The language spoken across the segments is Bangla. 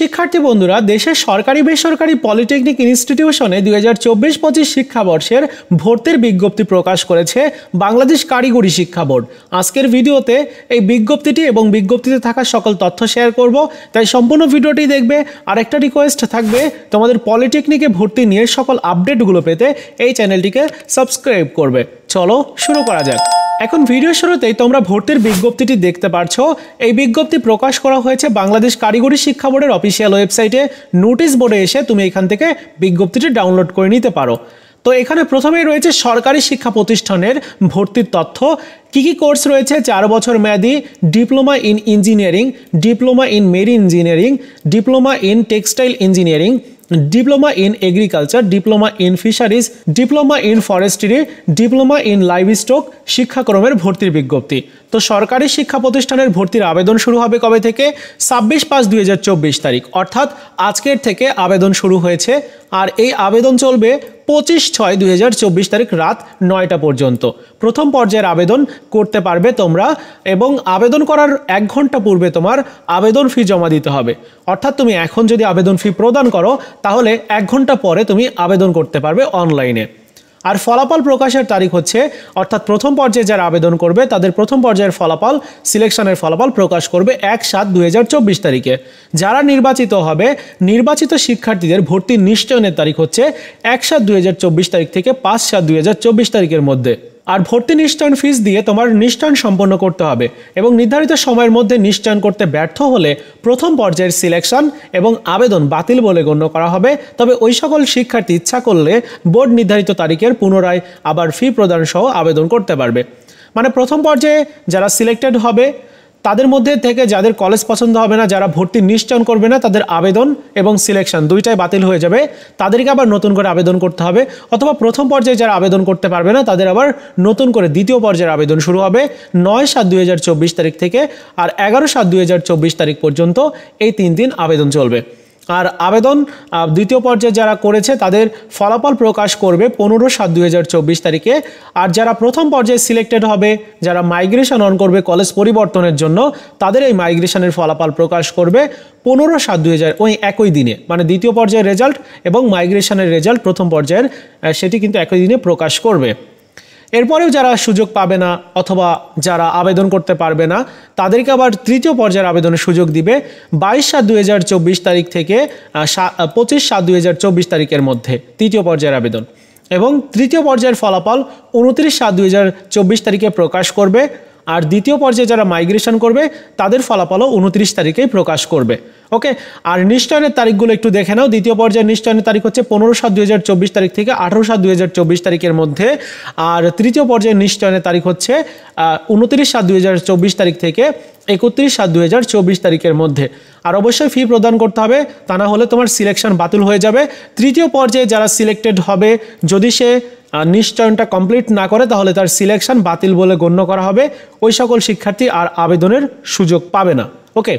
শিক্ষার্থী বন্ধুরা দেশের সরকারি বেসরকারি পলিটেকনিক ইনস্টিটিউশনে দুই হাজার চব্বিশ পঁচিশ শিক্ষাবর্ষের ভর্তির বিজ্ঞপ্তি প্রকাশ করেছে বাংলাদেশ কারিগরি শিক্ষা বোর্ড আজকের ভিডিওতে এই বিজ্ঞপ্তিটি এবং বিজ্ঞপ্তিতে থাকা সকল তথ্য শেয়ার করব তাই সম্পূর্ণ ভিডিওটি দেখবে আরেকটা রিকোয়েস্ট থাকবে তোমাদের পলিটেকনিকে ভর্তি নিয়ে সকল আপডেটগুলো পেতে এই চ্যানেলটিকে সাবস্ক্রাইব করবে চলো শুরু করা যাক এখন ভিডিও শুরুতেই তোমরা ভর্তির বিজ্ঞপ্তিটি দেখতে পাচ্ছ এই বিজ্ঞপ্তি প্রকাশ করা হয়েছে বাংলাদেশ কারিগরি শিক্ষা বোর্ডের অফিসিয়াল ওয়েবসাইটে নোটিশ বোর্ডে এসে তুমি এখান থেকে বিজ্ঞপ্তিটি ডাউনলোড করে নিতে পারো তো এখানে প্রথমেই রয়েছে সরকারি শিক্ষা প্রতিষ্ঠানের ভর্তির তথ্য কী কী কোর্স রয়েছে চার বছর মেয়াদি diploma in engineering diploma in marine engineering diploma in textile engineering diploma in agriculture diploma in fisheries diploma in forestry diploma in livestock শিক্ষাক্রমের ভর্তির বিজ্ঞপ্তি তো সরকারি শিক্ষা প্রতিষ্ঠানের ভর্তির আবেদন শুরু হবে কবে থেকে ছাব্বিশ পাঁচ দুই তারিখ অর্থাৎ আজকের থেকে আবেদন শুরু হয়েছে আর এই আবেদন চলবে পঁচিশ ছয় দুই তারিখ রাত নয়টা পর্যন্ত প্রথম পর্যায়ের আবেদন করতে পারবে তোমরা এবং আবেদন করার এক ঘন্টা পূর্বে তোমার আবেদন ফি জমা দিতে হবে অর্থাৎ তুমি এখন যদি আবেদন ফি প্রদান করো তাহলে এক ঘন্টা পরে তুমি আবেদন করতে পারবে অনলাইনে আর ফলাফল প্রকাশের তারিখ হচ্ছে অর্থাৎ প্রথম পর্যায়ে যারা আবেদন করবে তাদের প্রথম পর্যায়ের ফলাফল সিলেকশনের ফলাফল প্রকাশ করবে এক সাত দুই তারিখে যারা নির্বাচিত হবে নির্বাচিত শিক্ষার্থীদের ভর্তি নিশ্চয়নের তারিখ হচ্ছে এক সাত দুই তারিখ থেকে পাঁচ সাত দুই তারিখের মধ্যে আর ভর্তি নিষ্ঠান ফিস দিয়ে তোমার নিষ্ঠান সম্পন্ন করতে হবে এবং নির্ধারিত সময়ের মধ্যে নিষ্ঠান করতে ব্যর্থ হলে প্রথম পর্যায়ের সিলেকশন এবং আবেদন বাতিল বলে গণ্য করা হবে তবে ওই সকল শিক্ষার্থী ইচ্ছা করলে বোর্ড নির্ধারিত তারিখের পুনরায় আবার ফি প্রদান সহ আবেদন করতে পারবে মানে প্রথম পর্যায়ে যারা সিলেক্টেড হবে তাদের মধ্যে থেকে যাদের কলেজ পছন্দ হবে না যারা ভর্তি নিশ্চয়ন করবে না তাদের আবেদন এবং সিলেকশন দুইটাই বাতিল হয়ে যাবে তাদেরকে আবার নতুন করে আবেদন করতে হবে অথবা প্রথম পর্যায়ে যারা আবেদন করতে পারবে না তাদের আবার নতুন করে দ্বিতীয় পর্যায়ের আবেদন শুরু হবে নয় সাত দুই তারিখ থেকে আর এগারো সাত দুই তারিখ পর্যন্ত এই তিন দিন আবেদন চলবে আর আবেদন দ্বিতীয় পর্যায়ে যারা করেছে তাদের ফলাফল প্রকাশ করবে পনেরো সাত দুই তারিখে আর যারা প্রথম পর্যায়ে সিলেক্টেড হবে যারা মাইগ্রেশন অন করবে কলেজ পরিবর্তনের জন্য তাদের এই মাইগ্রেশনের ফলাফল প্রকাশ করবে পনেরো সাত দুই ওই একই দিনে মানে দ্বিতীয় পর্যায়ের রেজাল্ট এবং মাইগ্রেশনের রেজাল্ট প্রথম পর্যায়ের সেটি কিন্তু একই দিনে প্রকাশ করবে এরপরেও যারা সুযোগ পাবে না অথবা যারা আবেদন করতে পারবে না তাদেরকে আবার তৃতীয় পর্যায়ের আবেদনের সুযোগ দিবে বাইশ সাত দুই তারিখ থেকে পঁচিশ সাত দুই তারিখের মধ্যে তৃতীয় পর্যায়ের আবেদন এবং তৃতীয় পর্যায়ের ফলাফল উনত্রিশ সাত দুই তারিখে প্রকাশ করবে আর দ্বিতীয় পর্যায়ে যারা মাইগ্রেশন করবে তাদের ফলাফলও উনত্রিশ তারিখেই প্রকাশ করবে ওকে আর নিশ্চয়নের তারিখগুলো একটু দেখে নাও দ্বিতীয় পর্যায়ের নিশ্চয়নের তারিখ হচ্ছে পনেরো সাত দুই তারিখ থেকে আঠারো সাত দুই তারিখের মধ্যে আর তৃতীয় পর্যায়ের নিশ্চয়নের তারিখ হচ্ছে উনত্রিশ সাত দুই তারিখ থেকে একত্রিশ সাত দুই তারিখের মধ্যে আর অবশ্যই ফি প্রদান করতে হবে তা না হলে তোমার সিলেকশন বাতিল হয়ে যাবে তৃতীয় পর্যায়ে যারা সিলেক্টেড হবে যদি সে নিশ্চয়নটা কমপ্লিট না করে তাহলে তার সিলেকশন বাতিল বলে গণ্য করা হবে ওই সকল শিক্ষার্থী আর আবেদনের সুযোগ পাবে না ওকে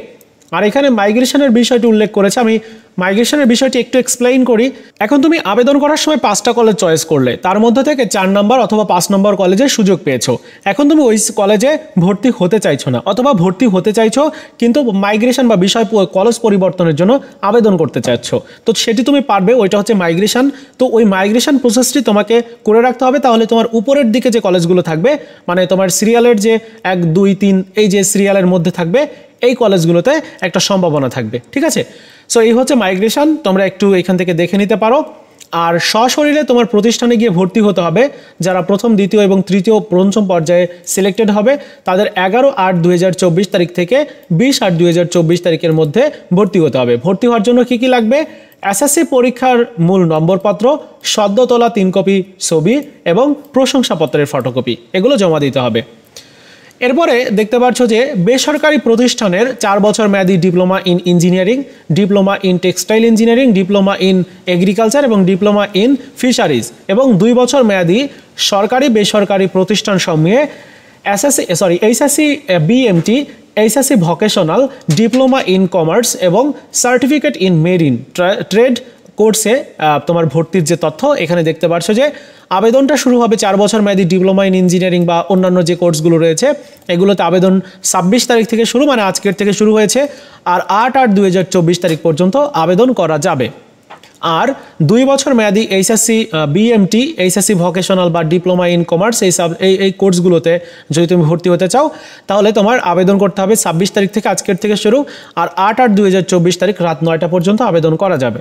আর এখানে মাইগ্রেশনের বিষয়টি উল্লেখ করেছে আমি মাইগ্রেশনের বিষয়টি একটু এক্সপ্লেইন করি এখন তুমি আবেদন করার সময় পাঁচটা কলেজ চয়েস করলে তার মধ্যে থেকে চার নম্বর অথবা পাঁচ নম্বর কলেজের সুযোগ পেয়েছো এখন তুমি ওই কলেজে ভর্তি হতে চাইছো না অথবা ভর্তি হতে চাইছো কিন্তু মাইগ্রেশন বা বিষয় কলেজ পরিবর্তনের জন্য আবেদন করতে চাচ্ছ তো সেটি তুমি পারবে ওইটা হচ্ছে মাইগ্রেশন তো ওই মাইগ্রেশন প্রসেসটি তোমাকে করে রাখতে হবে তাহলে তোমার উপরের দিকে যে কলেজগুলো থাকবে মানে তোমার সিরিয়ালের যে এক দুই তিন এই যে সিরিয়ালের মধ্যে থাকবে এই কলেজগুলোতে একটা সম্ভাবনা থাকবে ঠিক আছে সো এই হচ্ছে মাইগ্রেশন তোমরা একটু এখান থেকে দেখে নিতে পারো আর সশরীরে তোমার প্রতিষ্ঠানে গিয়ে ভর্তি হতে হবে যারা প্রথম দ্বিতীয় এবং তৃতীয় পঞ্চম পর্যায়ে সিলেক্টেড হবে তাদের এগারো আট দুই তারিখ থেকে বিশ আট দুই তারিখের মধ্যে ভর্তি হতে হবে ভর্তি হওয়ার জন্য কি কি লাগবে এসএসসি পরীক্ষার মূল নম্বরপত্র সদ্য তোলা তিন কপি ছবি এবং প্রশংসাপত্রের ফটোকপি এগুলো জমা দিতে হবে এরপরে দেখতে পাচ্ছ যে বেসরকারি প্রতিষ্ঠানের চার বছর মেয়াদী diploma in engineering diploma in textile engineering diploma in agriculture এবং ডিপ্লোমা ইন ফিশারিজ এবং দুই বছর মেয়াদী সরকারি বেসরকারি প্রতিষ্ঠান সমূহে SSC sorry HSC BMT HSC vocational diploma in commerce এবং সার্টিফিকেট ইন মেরিন ট্রেড কোর্সে তোমার ভর্তির যে তথ্য এখানে দেখতে পারছো যে আবেদনটা শুরু হবে চার বছর মেয়াদী ডিপ্লোমা ইন ইঞ্জিনিয়ারিং বা অন্যান্য যে কোর্সগুলো রয়েছে এগুলোতে আবেদন ছাব্বিশ তারিখ থেকে শুরু মানে আজকের থেকে শুরু হয়েছে আর আট আট দুই তারিখ পর্যন্ত আবেদন করা যাবে আর দুই বছর মেয়াদি এইচএসসি বিএমটি এইচএসসি ভোকেশনাল বা ডিপ্লোমা ইন কমার্স এই সাব এই এই কোর্সগুলোতে যদি তুমি ভর্তি হতে চাও তাহলে তোমার আবেদন করতে হবে ছাব্বিশ তারিখ থেকে আজকের থেকে শুরু আর আট আট দুই তারিখ রাত নয়টা পর্যন্ত আবেদন করা যাবে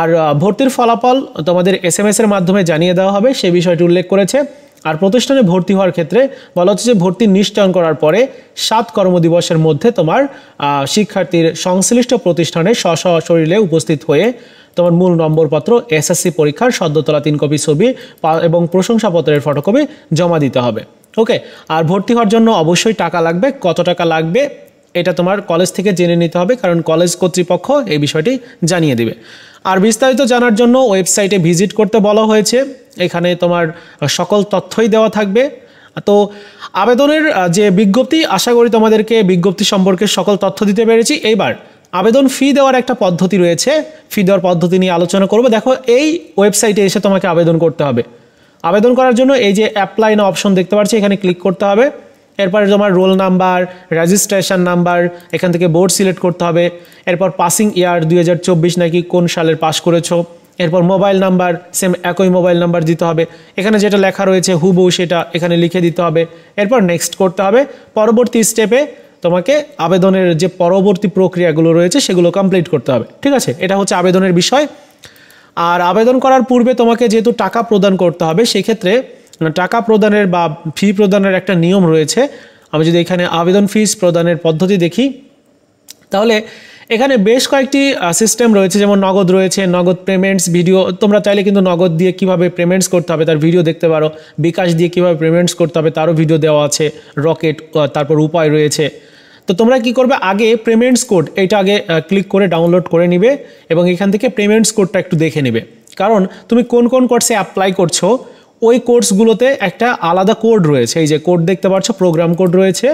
আর ভর্তির ফলাফল তোমাদের এস এম এর মাধ্যমে জানিয়ে দেওয়া হবে সে বিষয়টি উল্লেখ করেছে আর প্রতিষ্ঠানে ভর্তি হওয়ার ক্ষেত্রে বলা হচ্ছে যে ভর্তি নিশ্চয়ন করার পরে সাত কর্মদিবসের মধ্যে তোমার শিক্ষার্থীর সংশ্লিষ্ট প্রতিষ্ঠানে স্ব শরীরে উপস্থিত হয়ে তোমার মূল নম্বরপত্র এসএসসি পরীক্ষার সদ্যতলা তিন কপি ছবি এবং প্রশংসাপত্রের ফটোকপি জমা দিতে হবে ওকে আর ভর্তি হওয়ার জন্য অবশ্যই টাকা লাগবে কত টাকা লাগবে এটা তোমার কলেজ থেকে জেনে নিতে হবে কারণ কলেজ কর্তৃপক্ষ এই বিষয়টি জানিয়ে দিবে আর বিস্তারিত জানার জন্য ওয়েবসাইটে ভিজিট করতে বলা হয়েছে এখানে তোমার সকল তথ্যই দেওয়া থাকবে তো আবেদনের যে বিজ্ঞপ্তি আশা করি তোমাদেরকে বিজ্ঞপ্তি সম্পর্কে সকল তথ্য দিতে পেরেছি এইবার আবেদন ফি দেওয়ার একটা পদ্ধতি রয়েছে ফি দেওয়ার পদ্ধতি নিয়ে আলোচনা করব দেখো এই ওয়েবসাইটে এসে তোমাকে আবেদন করতে হবে আবেদন করার জন্য এই যে অ্যাপ্লাই না অপশন দেখতে পাচ্ছি এখানে ক্লিক করতে হবে এরপরে তোমার রোল নাম্বার রেজিস্ট্রেশন নাম্বার এখান থেকে বোর্ড সিলেক্ট করতে হবে এরপর পাসিং ইয়ার দুই নাকি কোন সালের পাস করেছো এরপর মোবাইল নাম্বার সেম একই মোবাইল নাম্বার দিতে হবে এখানে যেটা লেখা রয়েছে হুবু সেটা এখানে লিখে দিতে হবে এরপর নেক্সট করতে হবে পরবর্তী স্টেপে তোমাকে আবেদনের যে পরবর্তী প্রক্রিয়াগুলো রয়েছে সেগুলো কমপ্লিট করতে হবে ঠিক আছে এটা হচ্ছে আবেদনের বিষয় আর আবেদন করার পূর্বে তোমাকে যেহেতু টাকা প্রদান করতে হবে সেক্ষেত্রে মানে টাকা প্রদানের বা ফি প্রদানের একটা নিয়ম রয়েছে আমি যদি এখানে আবেদন ফিস প্রদানের পদ্ধতি দেখি তাহলে এখানে বেশ কয়েকটি সিস্টেম রয়েছে যেমন নগদ রয়েছে নগদ পেমেন্টস ভিডিও তোমরা চাইলে কিন্তু নগদ দিয়ে কিভাবে পেমেন্টস করতে হবে তার ভিডিও দেখতে পারো বিকাশ দিয়ে কিভাবে পেমেন্টস করতে হবে তারও ভিডিও দেওয়া আছে রকেট তারপর উপায় রয়েছে তো তোমরা কি করবে আগে পেমেন্টস কোড এটা আগে ক্লিক করে ডাউনলোড করে নিবে এবং এখান থেকে পেমেন্টস কোডটা একটু দেখে নেবে কারণ তুমি কোন কোন কোর্সে অ্যাপ্লাই করছো ওই কোর্সগুলোতে একটা আলাদা কোড রয়েছে এই যে কোড দেখতে পাচ্ছ প্রোগ্রাম কোড রয়েছে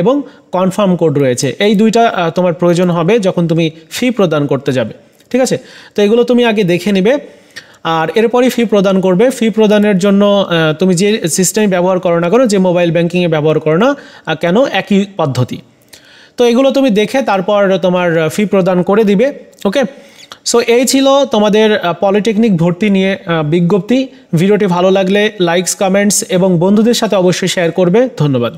এবং কনফার্ম কোড রয়েছে এই দুইটা তোমার প্রয়োজন হবে যখন তুমি ফি প্রদান করতে যাবে ঠিক আছে তো এগুলো তুমি আগে দেখে নেবে আর এরপরই ফি প্রদান করবে ফি প্রদানের জন্য তুমি যে সিস্টেমে ব্যবহার করো না করো যে মোবাইল ব্যাঙ্কিংয়ে ব্যবহার করো না কেন একই পদ্ধতি তো এগুলো তুমি দেখে তারপর তোমার ফি প্রদান করে দিবে ওকে সো এই ছিল তোমাদের পলিটেকনিক ভর্তি নিয়ে বিজ্ঞপ্তি ভিডিওটি ভালো লাগলে লাইকস কমেন্টস এবং বন্ধুদের সাথে অবশ্যই শেয়ার করবে ধন্যবাদ